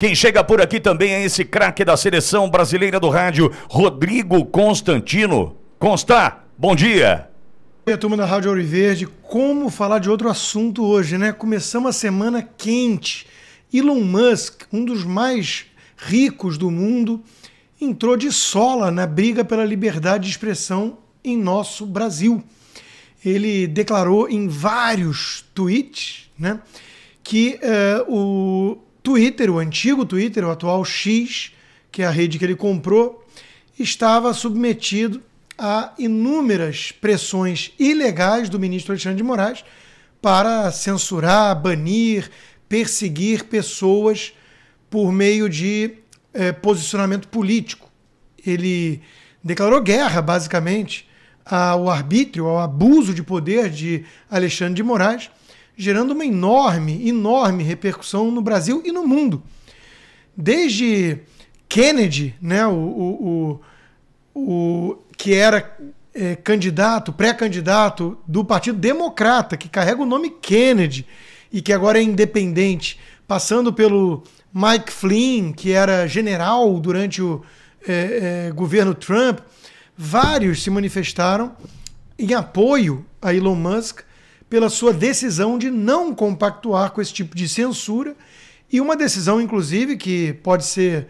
Quem chega por aqui também é esse craque da seleção brasileira do rádio, Rodrigo Constantino. Consta? bom dia. Oi, turma da Rádio Auriverde, como falar de outro assunto hoje, né? Começamos a semana quente. Elon Musk, um dos mais ricos do mundo, entrou de sola na briga pela liberdade de expressão em nosso Brasil. Ele declarou em vários tweets, né, que uh, o Twitter, o antigo Twitter, o atual X, que é a rede que ele comprou, estava submetido a inúmeras pressões ilegais do ministro Alexandre de Moraes para censurar, banir, perseguir pessoas por meio de é, posicionamento político. Ele declarou guerra, basicamente, ao arbítrio, ao abuso de poder de Alexandre de Moraes gerando uma enorme, enorme repercussão no Brasil e no mundo. Desde Kennedy, né, o, o, o, o que era é, candidato, pré-candidato do Partido Democrata, que carrega o nome Kennedy e que agora é independente, passando pelo Mike Flynn, que era general durante o é, é, governo Trump, vários se manifestaram em apoio a Elon Musk pela sua decisão de não compactuar com esse tipo de censura e uma decisão, inclusive, que pode ser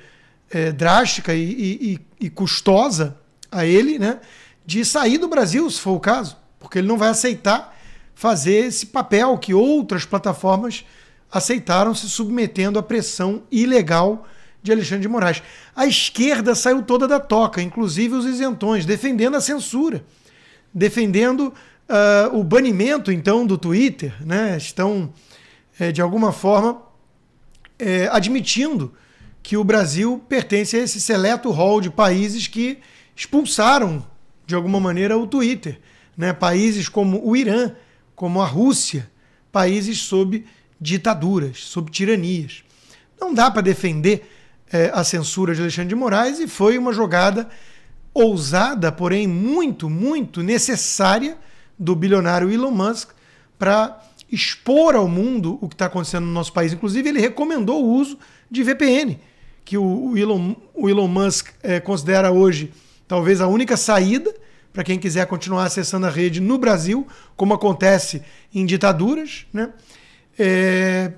é, drástica e, e, e, custosa a ele, né, de sair do Brasil, se for o caso, porque ele não vai aceitar fazer esse papel que outras plataformas aceitaram, se submetendo à pressão ilegal de Alexandre de Moraes. A esquerda saiu toda da toca, inclusive os isentões, defendendo a censura, defendendo uh, o banimento, então, do Twitter, né? Estão, é, de alguma forma, é, admitindo que o Brasil pertence a esse seleto hall de países que expulsaram, de alguma maneira, o Twitter. Né? Países como o Irã, como a Rússia, países sob ditaduras, sob tiranias. Não dá para defender é, a censura de Alexandre de Moraes e foi uma jogada ousada, porém muito, muito necessária do bilionário Elon Musk para expor ao mundo o que está acontecendo no nosso país. Inclusive, ele recomendou o uso de VPN, que o Elon, o Elon Musk é, considera hoje talvez a única saída para quem quiser continuar acessando a rede no Brasil, como acontece em ditaduras. Né? É...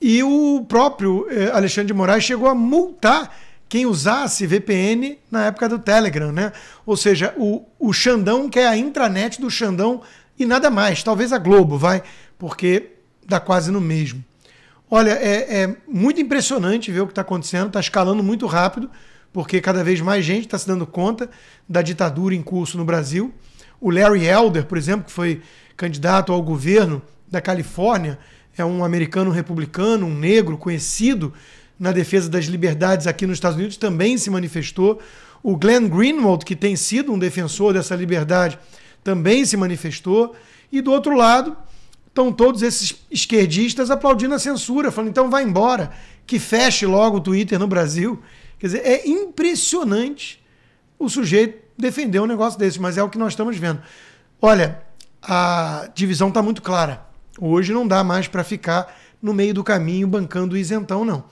E o próprio é, Alexandre de Moraes chegou a multar quem usasse VPN na época do Telegram, né? Ou seja, o, o Xandão quer é a intranet do Xandão e nada mais. Talvez a Globo, vai, porque dá quase no mesmo. Olha, é, é muito impressionante ver o que está acontecendo, está escalando muito rápido, porque cada vez mais gente está se dando conta da ditadura em curso no Brasil. O Larry Elder, por exemplo, que foi candidato ao governo da Califórnia, é um americano republicano, um negro conhecido na defesa das liberdades aqui nos Estados Unidos também se manifestou. O Glenn Greenwald, que tem sido um defensor dessa liberdade, também se manifestou. E do outro lado, estão todos esses esquerdistas aplaudindo a censura, falando então vai embora, que feche logo o Twitter no Brasil. Quer dizer, é impressionante o sujeito defender um negócio desse, mas é o que nós estamos vendo. Olha, a divisão está muito clara. Hoje não dá mais para ficar no meio do caminho bancando o isentão, não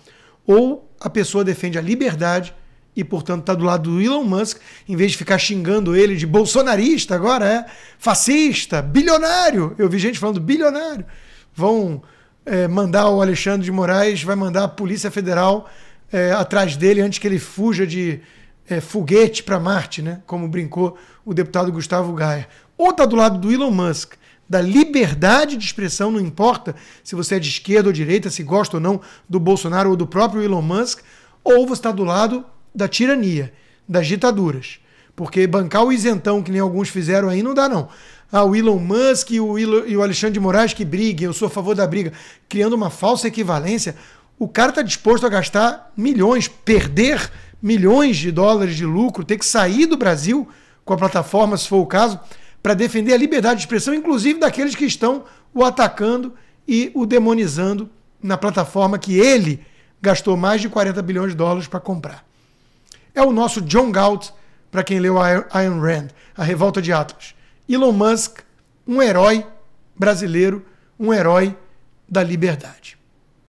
ou a pessoa defende a liberdade e, portanto, está do lado do Elon Musk, em vez de ficar xingando ele de bolsonarista agora, é fascista, bilionário. Eu vi gente falando bilionário. Vão é, mandar o Alexandre de Moraes, vai mandar a Polícia Federal é, atrás dele antes que ele fuja de é, foguete para Marte, né? como brincou o deputado Gustavo Gaia. Ou está do lado do Elon Musk da liberdade de expressão, não importa se você é de esquerda ou direita, se gosta ou não do Bolsonaro ou do próprio Elon Musk, ou você está do lado da tirania, das ditaduras. Porque bancar o isentão, que nem alguns fizeram aí, não dá não. Ah, o Elon Musk e o, e o Alexandre de Moraes que briguem, eu sou a favor da briga, criando uma falsa equivalência. O cara está disposto a gastar milhões, perder milhões de dólares de lucro, ter que sair do Brasil com a plataforma, se for o caso, para defender a liberdade de expressão, inclusive daqueles que estão o atacando e o demonizando na plataforma que ele gastou mais de 40 bilhões de dólares para comprar. É o nosso John Galt, para quem leu Ayn Rand, A Revolta de Atlas. Elon Musk, um herói brasileiro, um herói da liberdade.